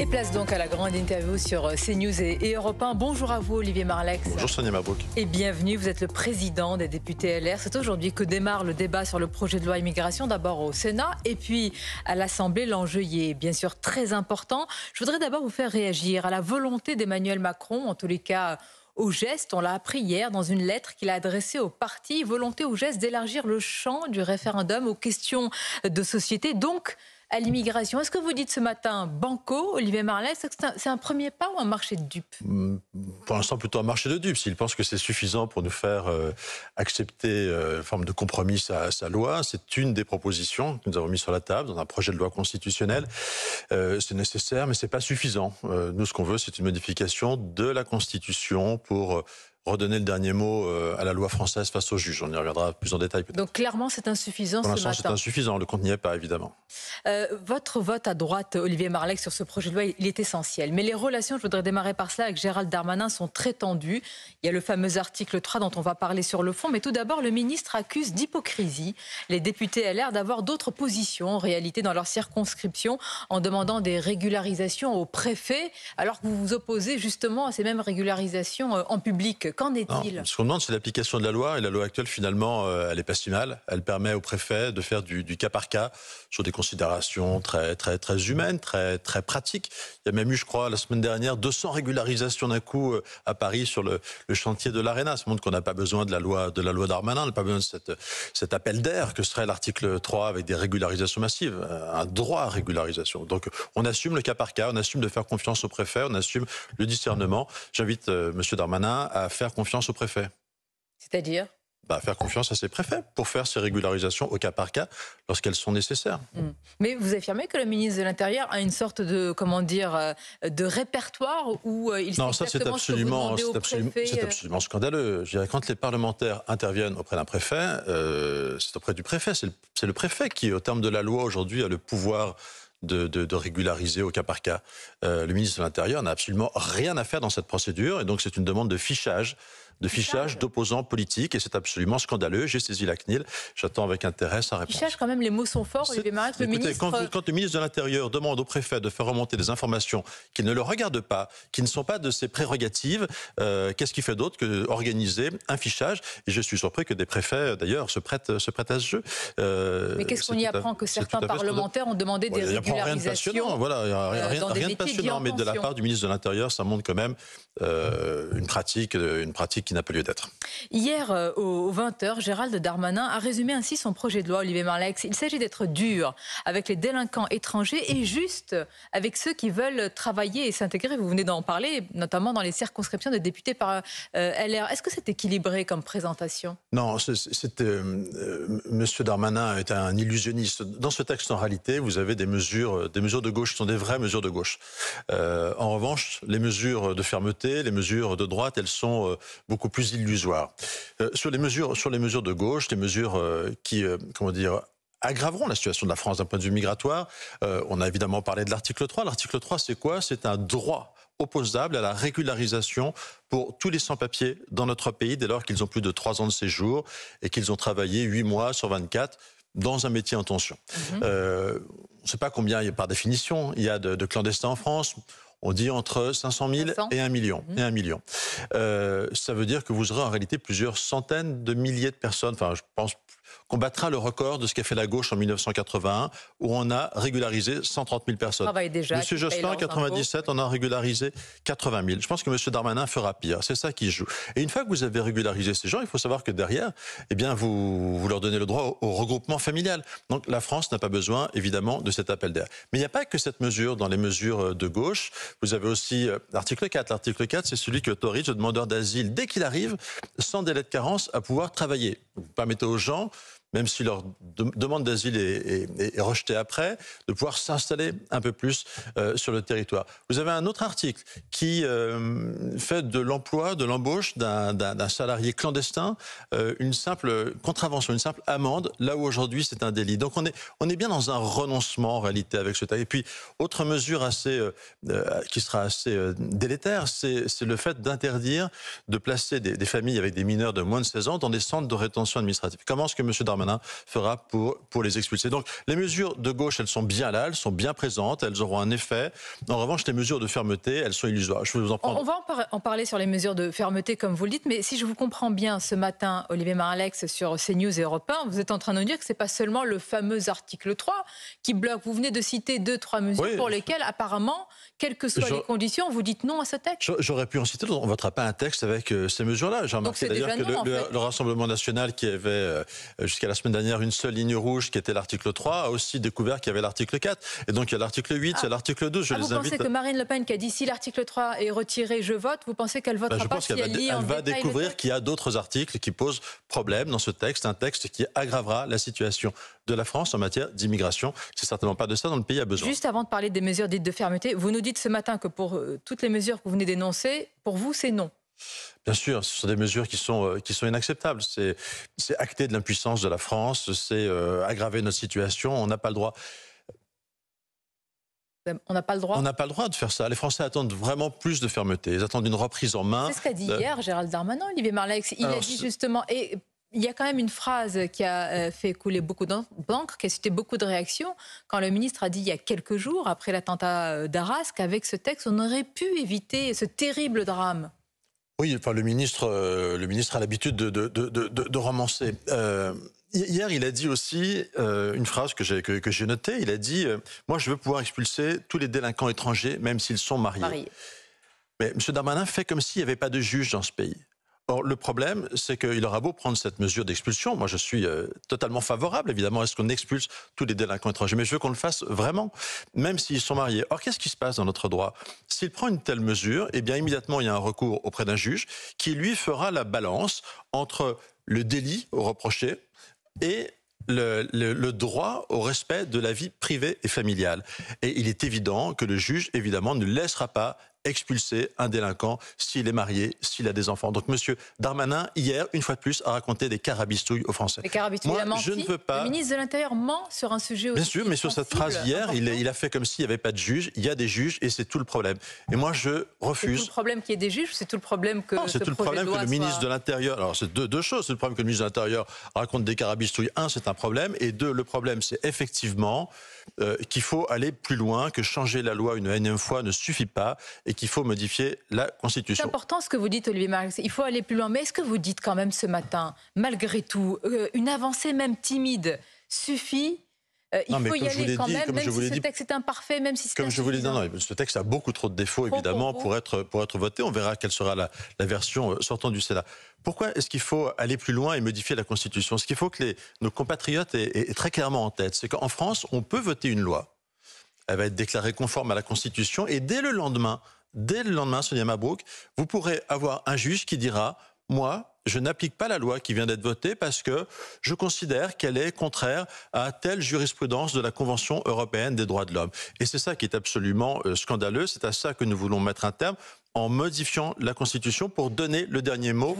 Et place donc à la grande interview sur euh, CNews et Europe Bonjour à vous, Olivier Marlex. Bonjour, Sonia Mabrouk. Et bienvenue. Vous êtes le président des députés LR. C'est aujourd'hui que démarre le débat sur le projet de loi immigration, d'abord au Sénat et puis à l'Assemblée. L'enjeu y est bien sûr très important. Je voudrais d'abord vous faire réagir à la volonté d'Emmanuel Macron, en tous les cas au geste. On l'a appris hier dans une lettre qu'il a adressée au parti. Volonté au geste d'élargir le champ du référendum aux questions de société. Donc, à l'immigration. Est-ce que vous dites ce matin banco, Olivier Marlet c'est un, premier pas ou un marché de dupes hmm, Pour l'instant, plutôt un marché de dupes. S'il pense que c'est suffisant pour nous faire euh, accepter euh, une forme de compromis à sa loi, c'est une des propositions que nous avons mises sur la table dans un projet de loi constitutionnelle. Euh, c'est nécessaire, mais c'est pas suffisant. nous, ce qu'on veut, c'est une modification de la Constitution pour redonner le dernier mot euh, à la loi française face aux juges. On y reviendra plus en détail. Donc clairement, c'est insuffisant. Pour l'instant, c'est insuffisant. Le compte n'y est pas, évidemment. Euh, votre vote à droite, Olivier Marleix, sur ce projet de loi, il est essentiel. Mais les relations, je voudrais démarrer par cela, avec Gérald Darmanin sont très tendues. Il y a le fameux article 3 dont on va parler sur le fond. Mais tout d'abord, le ministre accuse d'hypocrisie les députés l'air d'avoir d'autres positions, en réalité, dans leur circonscription, en demandant des régularisations aux préfets, alors que vous vous opposez justement à ces mêmes régularisations euh, en public. Qu'en est-il Ce qu'on demande, c'est l'application de la loi. Et la loi actuelle, finalement, euh, elle est pas si mal. Elle permet au préfet de faire du, cas par cas sur des considérations très, très, très humaines, très, très pratiques. Il y a même eu, je crois, la semaine dernière, 200 régularisations d'un coup euh, à Paris sur le, chantier de l'Arena. Ça montre qu'on n'a pas besoin de la loi de la loi Darmanin, on n'a pas besoin de cet appel d'air que serait l'article 3 avec des régularisations massives, euh, un droit à régularisation. Donc, on assume le cas par cas, on assume de faire confiance au préfet, on assume le discernement. J'invite M. Monsieur Darmanin à faire confiance au préfet. C'est-à-dire bah, faire confiance à ces préfets pour faire ces régularisations au cas par cas lorsqu'elles sont nécessaires. Hmm. Mais vous affirmez que le ministre de l'Intérieur a une sorte de comment dire euh, de répertoire où euh, il non ça c'est absolument c'est euh absolument, scandaleux. quand les parlementaires interviennent auprès d'un préfet, c'est auprès du préfet, c'est le, préfet qui au terme de la loi aujourd'hui a le pouvoir de, régulariser au cas par cas. Euh, le ministre de l'Intérieur n'a absolument rien à faire dans cette procédure et donc c'est une demande de fichage de fichage d'opposants politiques et c'est absolument scandaleux. J'ai saisi la CNIL. J'attends avec intérêt sa réponse. Fichage, quand même, les mots sont forts. le ministre... quand, le ministre de l'Intérieur demande au préfet de faire remonter des informations qui ne le regardent pas, qui ne sont pas de ses prérogatives, euh, qu'est-ce qu'il fait d'autre que organiser un fichage Et je suis surpris que des préfets, d'ailleurs, se prêtent, se à ce jeu. Euh, mais qu'est-ce qu'on y apprend que certains parlementaires ont demandé des régularisations rien de passionnant, voilà, rien, euh, de passionnant, mais de la part du ministre de l'Intérieur, ça montre quand même une pratique, une pratique qui n'a pas lieu d'être. Hier, euh, au aux 20h, Gérald Darmanin a résumé ainsi son projet de loi, Olivier Marleix. Il s'agit d'être dur avec les délinquants étrangers et juste avec ceux qui veulent travailler et s'intégrer. Vous venez d'en parler, notamment dans les circonscriptions de députés par euh, LR. Est-ce que c'est équilibré comme présentation Non, c'est, euh, Monsieur Darmanin est un illusionniste. Dans ce texte, en réalité, vous avez des mesures, des mesures de gauche qui sont des vraies mesures de gauche. en revanche, les mesures de fermeté, les mesures de droite, elles sont beaucoup beaucoup plus illusoire. Euh, sur, les mesures, sur les mesures de gauche, les mesures euh, qui, euh, comment dire, aggraveront la situation de la France d'un point de vue migratoire, on a évidemment parlé de l'article 3. L'article 3, c'est quoi C'est un droit opposable à la régularisation pour tous les sans-papiers dans notre pays dès lors qu'ils ont plus de 3 ans de séjour et qu'ils ont travaillé 8 mois sur 24 dans un métier en tension. Mhm. on ne sait pas combien, par définition, il y a de, de clandestins en France. On dit entre 500 000 et 1 million. Mmh. Et 1 million. Euh, ça veut dire que vous aurez en réalité plusieurs centaines de milliers de personnes, enfin je pense qu'on battra le record de ce qu'a fait la gauche en 1981, où on a régularisé 130 000 personnes. Ah bah, déjà, Monsieur Jospin, en 1997, on a régularisé 80 000. Je pense que Monsieur Darmanin fera pire. C'est ça qui joue. Et une fois que vous avez régularisé ces gens, il faut savoir que derrière, eh bien, vous, vous leur donnez le droit au, au regroupement familial. Donc la France n'a pas besoin, évidemment, de cet appel d'air. Mais il n'y a pas que cette mesure dans les mesures euh, de gauche. Vous avez aussi euh, l'article 4. L'article 4, c'est celui qui autorise le demandeur d'asile, dès qu'il arrive, sans délai de carence, à pouvoir travailler. Vous permettez aux gens même si leur demande d'asile est, rejetée après, de pouvoir s'installer un peu plus euh, sur le territoire. Vous avez un autre article qui euh, fait de l'emploi, de l'embauche d'un salarié clandestin euh, une simple contravention, une simple amende, là où aujourd'hui c'est un délit. Donc on est, on est bien dans un renoncement en réalité avec ce texte. Et puis, autre mesure assez, qui sera assez délétère, c'est le fait d'interdire de placer des, des, familles avec des mineurs de moins de 16 ans dans des centres de rétention administrative. Comment est-ce que M fera pour, pour les expulser. Donc les mesures de gauche, elles sont bien là, elles sont bien présentes, elles auront un effet. En revanche, les mesures de fermeté, elles sont illusoires. Je vais vous en prendre... On va en, parler sur les mesures de fermeté, comme vous le dites, mais si je vous comprends bien ce matin, Olivier Maralex, sur CNews et Europe 1, vous êtes en train de nous dire que c'est pas seulement le fameux article 3 qui bloque. Vous venez de citer deux, trois mesures pour lesquelles, apparemment, quelles que soient les conditions, vous dites non à ce texte. J'aurais pu en citer On ne votera pas un texte avec euh, ces mesures-là. J'ai remarqué d'ailleurs que le, Rassemblement national qui avait euh, jusqu'à la semaine dernière une seule ligne rouge qui était l'article 3, a aussi découvert qu'il y avait l'article 4. Et donc il y a l'article 8, il y a ah. l'article 12. Je ah, les vous pensez que Marine Le Pen qui a dit si l'article 3 est retiré, je vote, vous pensez qu'elle votera bah, je pense qu'elle va découvrir qu'il y a d'autres articles qui posent problème dans ce texte, un texte qui aggravera la situation de la France en matière d'immigration. C'est certainement pas de ça dont le pays a besoin. Juste avant de parler des mesures dites de fermeté, vous nous dites ce matin que pour euh, toutes les mesures que vous venez d'énoncer, pour vous c'est non. Bien sûr, ce sont des mesures qui sont, euh, inacceptables. C'est acter de l'impuissance de la France, c'est euh, aggraver notre situation, on n'a pas le droit. On n'a pas le droit. On n'a pas le droit de faire ça. Les Français attendent vraiment plus de fermeté. Ils attendent une reprise en main. C'est ce qu'a dit hier Gérald Darmanin, Olivier Marleix, Il a dit justement. Et il y a quand même une phrase qui a euh, fait couler beaucoup d'encre, qui a suscité beaucoup de réactions, quand le ministre a dit il y a quelques jours, après l'attentat d'Arras, qu'avec ce texte, on aurait pu éviter ce terrible drame. Oui, enfin, le ministre, euh, le ministre a l'habitude de, romancer. Euh, hier, il a dit aussi euh, une phrase que j'ai notée. Il a dit Moi, je veux pouvoir expulser tous les délinquants étrangers, même s'ils sont mariés. Mais M. Darmanin fait comme s'il n'y avait pas de juge dans ce pays. Or, le problème, c'est qu'il aura beau prendre cette mesure d'expulsion. Moi, je suis euh, totalement favorable, évidemment, à ce qu'on expulse tous les délinquants étrangers. Mais je veux qu'on le fasse vraiment, même s'ils sont mariés. Or, qu'est-ce qui se passe dans notre droit S'il prend une telle mesure, eh bien, immédiatement, il y a un recours auprès d'un juge qui, lui, fera la balance entre le délit reproché et le, droit au respect de la vie privée et familiale. Et il est évident que le juge, évidemment, ne laissera pas expulser un délinquant s'il est marié, s'il a des enfants. Donc Monsieur Darmanin, hier, une fois de plus, a raconté des carabistouilles aux Français. Les carabistouilles, Moi, a menti. je ne pas. Le ministre de l'Intérieur ment sur un sujet aussi. Bien sûr, mais sur cette phrase hier, il, il, a fait comme s'il n'y avait pas de juge. Il y a des juges et c'est tout le problème. Et moi, je refuse. C'est tout le problème qu'il y ait des juges, c'est tout le problème que. C'est tout le problème que le ministre de l'Intérieur. Alors, c'est deux, deux, choses. C'est le problème que le ministre de l'Intérieur raconte des carabistouilles. Un, c'est un problème. Et deux, le problème, c'est effectivement euh, qu'il faut aller plus loin, que changer la loi une énième fois ne suffit pas et qu'il faut modifier la Constitution. C'est important ce que vous dites, Olivier Marx. Il faut aller plus loin. Mais est-ce que vous dites quand même ce matin, malgré tout, euh, une avancée même timide suffit euh, il faut y aller quand même, même si ce texte est imparfait, même si c'est Comme je vous l'ai dit, non, ce texte a beaucoup trop de défauts, évidemment, pour, être, pour être voté. On verra quelle sera la, version euh, sortant du Sénat. Pourquoi est-ce qu'il faut aller plus loin et modifier la Constitution Ce qu'il faut que les, nos compatriotes aient très clairement en tête, c'est qu'en France, on peut voter une loi. Elle va être déclarée conforme à la Constitution et dès le lendemain, dès le lendemain, Sonia Mabrouk, vous pourrez avoir un juge qui dira Moi, je n'applique pas la loi qui vient d'être votée parce que je considère qu'elle est contraire à telle jurisprudence de la Convention européenne des droits de l'homme. Et c'est ça qui est absolument euh, scandaleux, c'est à ça que nous voulons mettre un terme en modifiant la Constitution pour donner le dernier mot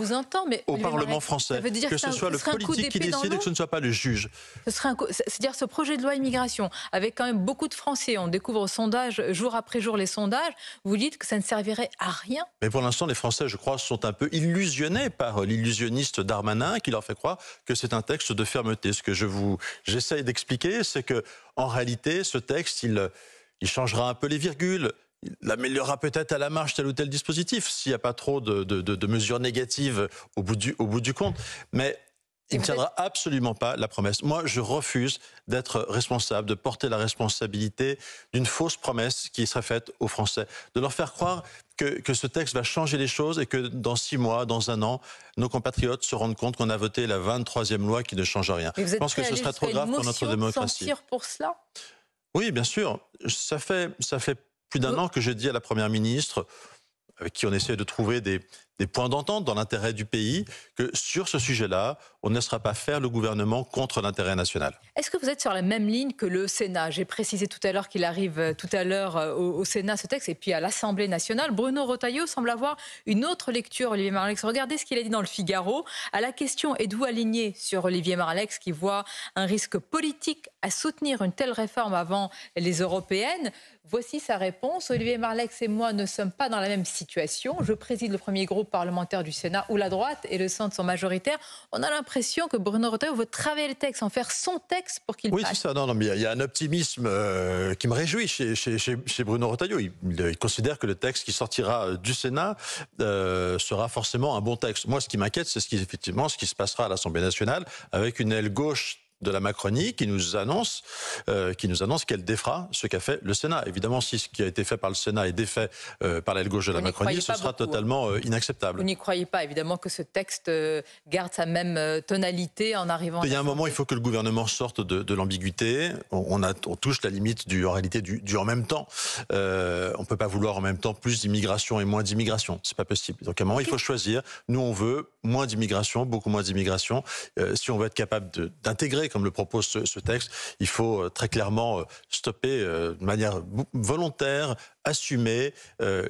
au Parlement français. que ce soit le politique qui décide et que ce ne soit pas le juge. C'est-à-dire ce, projet de loi immigration, avec quand même beaucoup de Français, on découvre au sondage, jour après jour les sondages, vous dites que ça ne servirait à rien. Mais pour l'instant, les Français, je crois, sont un peu illusionnés par l'illusionniste Darmanin qui leur fait croire que c'est un texte de fermeté. Ce que je j'essaye d'expliquer, c'est que en réalité, ce texte, il, il changera un peu les virgules, il améliorera peut-être à la marge tel ou tel dispositif s'il n'y a pas trop de, mesures négatives au bout du, au bout du compte. Mais il ne tiendra absolument pas la promesse. Moi, je refuse d'être responsable, de porter la responsabilité d'une fausse promesse qui serait faite aux Français, de leur faire croire que, ce texte va changer les choses et que dans six mois, dans un an, nos compatriotes se rendent compte qu'on a voté la 23e loi qui ne change rien. je pense que ce serait trop grave pour notre démocratie. pour cela Oui, bien sûr. Ça fait, ça fait plus d'un an que j'ai dit à la Première ministre, avec qui on essaie de trouver des, des points d'entente dans l'intérêt du pays, que sur ce sujet-là, on ne sera pas faire le gouvernement contre l'intérêt national. Est-ce que vous êtes sur la même ligne que le Sénat J'ai précisé tout à l'heure qu'il arrive euh, tout à l'heure euh, au, Sénat ce texte et puis à l'Assemblée nationale. Bruno Rotaillot semble avoir une autre lecture, Olivier Marlex. Regardez ce qu'il a dit dans le Figaro. À la question êtes-vous aligné sur Olivier Marlex qui voit un risque politique à soutenir une telle réforme avant les européennes Voici sa réponse. Olivier Marlex et moi ne sommes pas dans la même situation. Je préside le premier groupe parlementaires du Sénat où la droite et le centre sont majoritaires, on a l'impression que Bruno Retailleau veut travailler le texte, en faire son texte pour qu'il passe. Oui, c'est ça. Non, non, mais il y, a un optimisme euh, qui me réjouit chez, Bruno Retailleau. Il, considère que le texte qui sortira euh, du Sénat euh, sera forcément un bon texte. Moi, ce qui m'inquiète, c'est ce qui, effectivement ce qui se passera à l'Assemblée nationale avec une aile gauche de la Macronie qui nous annonce euh, qui nous annonce qu'elle défera ce qu'a fait le Sénat. Évidemment, si ce qui a été fait par le Sénat est défait euh, par l'aile gauche de la Macronie, ce sera hein. totalement euh, inacceptable. Vous n'y croyez pas, évidemment, que ce texte garde sa même tonalité en arrivant. Il y a un moment, il faut que le gouvernement sorte de, l'ambiguïté. On, touche la limite du, en réalité, du, du en même temps. on ne peut pas vouloir en même temps plus d'immigration et moins d'immigration. C'est pas possible. Donc à un moment, il faut choisir. Nous, on veut moins d'immigration, beaucoup moins d'immigration. si on veut être capable d'intégrer comme le propose ce, texte, il faut euh, très clairement euh, stopper euh, de manière volontaire, assumer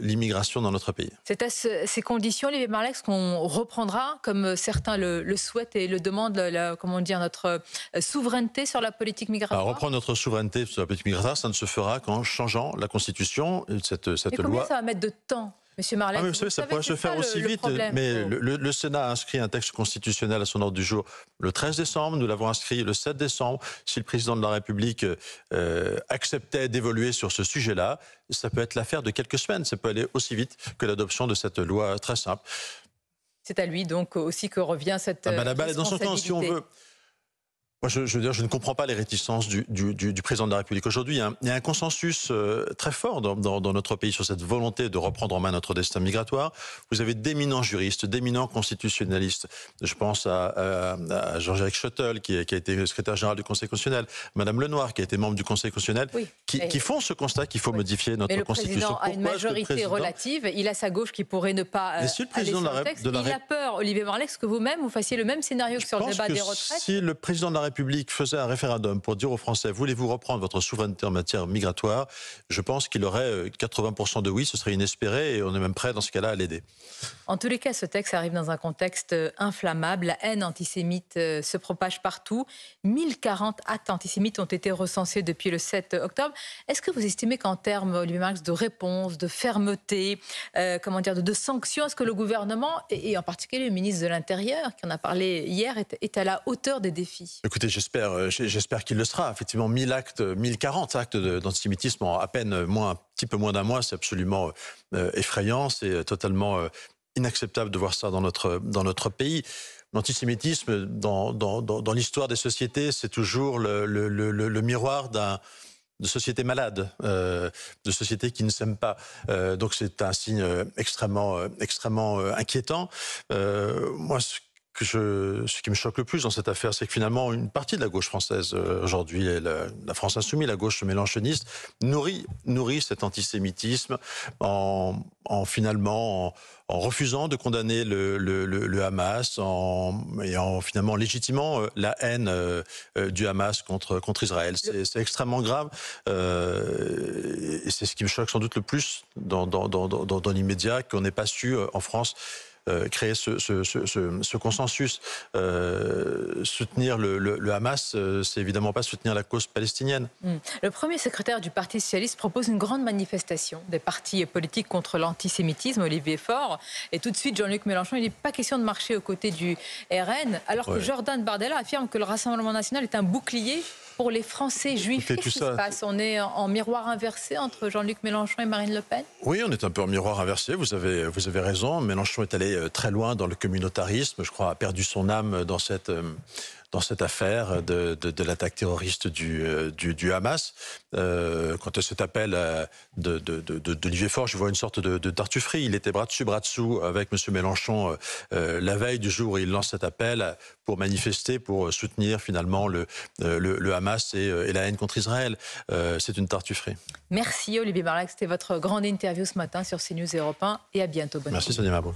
l'immigration dans notre pays. C'est à ces conditions, Olivier Marlex, qu'on reprendra, comme certains le, souhaitent et le demandent, comment dire, notre souveraineté sur la politique migratoire Reprendre notre souveraineté sur la politique migratoire, ça ne se fera qu'en changeant la Constitution, cette, cette Mais loi. ça va mettre de temps Monsieur ah, ça pourrait se faire aussi vite. mais le, Sénat a inscrit un texte constitutionnel à son ordre du jour le 13 décembre. Nous l'avons inscrit le 7 décembre. Si le président de la République euh, acceptait d'évoluer sur ce sujet-là, ça peut être l'affaire de quelques semaines. Ça peut aller aussi vite que l'adoption de cette loi très simple. C'est à lui donc aussi que revient cette. Ah la balle est dans son temps. Si on veut, je, je ne comprends pas les réticences du, président de la République. Aujourd'hui, il, y a un consensus euh, très fort dans, notre pays sur cette volonté de reprendre en main notre destin migratoire. Vous avez d'éminents juristes, d'éminents constitutionnalistes. Je pense à, à, à Jean-Jacques qui, qui, a été secrétaire général du Conseil constitutionnel, Madame Lenoir, qui a été membre du Conseil constitutionnel, qui, font ce constat qu'il faut modifier notre mais le Constitution. Président a une majorité relative. Il a sa gauche qui pourrait ne pas. le euh, président de la, texte, Il a peur, Olivier Marlex, que vous-même vous fassiez le même scénario que sur le débat des retraites. Si le président de la République faisait un référendum pour dire aux Français voulez-vous reprendre votre souveraineté en matière migratoire, je pense qu'il aurait 80% euh, de oui, ce serait inespéré et on est même prêt dans ce cas-là à l'aider. En tous les cas, ce texte arrive dans un contexte euh, inflammable. La haine antisémite euh, se propage partout. 1040 actes antisémites ont été recensés depuis le 7 octobre. Est-ce que vous estimez qu'en termes, Olivier Marx, de réponse, de fermeté, comment dire, de, de sanctions, est-ce que le gouvernement, et, en particulier le ministre de l'Intérieur, qui en a parlé hier, est, à la hauteur des défis j'espère, euh, j'espère qu'il le sera. Effectivement, 1000 actes, 1040 euh, actes d'antisémitisme en à peine moins, un petit peu moins d'un mois, c'est absolument euh, effrayant, c'est totalement inacceptable de voir ça dans notre, dans notre pays. L'antisémitisme, dans, dans, dans l'histoire des sociétés, c'est toujours le, miroir d'un de sociétés malades, de sociétés qui ne s'aiment pas. donc c'est un signe extrêmement, extrêmement inquiétant. moi, ce ce qui me choque le plus dans cette affaire, c'est que finalement, une partie de la gauche française euh, aujourd'hui, euh, la, France insoumise, la gauche mélanchoniste, nourrit, nourrit cet antisémitisme en, finalement en, refusant de condamner le, Hamas en, et en finalement légitimant euh, la haine du Hamas contre, contre Israël. C'est extrêmement grave et c'est ce qui me choque sans doute le plus dans, dans, dans l'immédiat qu'on n'ait pas su en France euh, créer ce, consensus. Euh, soutenir le, Hamas, euh, c'est évidemment pas soutenir la cause palestinienne. Hmm. Le premier secrétaire du Parti socialiste propose une grande manifestation des partis politiques contre l'antisémitisme, Olivier Faure. Et tout de suite, Jean-Luc Mélenchon, il n'est pas question de marcher aux côtés du RN, alors que Jordan Bardella affirme que le Rassemblement national est un bouclier pour les Français juifs. qui se On est en, miroir inversé entre Jean-Luc Mélenchon et Marine Le Pen Oui, on est un peu en miroir inversé, vous avez, vous avez raison. Mélenchon est allé euh, très loin dans le communautarisme, je crois, a perdu son âme dans cette... Euh, dans cette affaire de, l'attaque terroriste euh, du, du, Hamas. Euh, à cet appel de, de, je vois une sorte de, tartufferie. Il était bras dessus, bras dessous avec M. Mélenchon euh, euh, la veille du jour où il lance cet appel pour manifester, pour soutenir finalement le, le, Hamas et, la haine contre Israël. C'est une tartufferie. Merci Olivier Barlac, c'était votre grande interview ce matin sur CNews Europe 1 et à bientôt. Bonne Merci Sonia Mabou.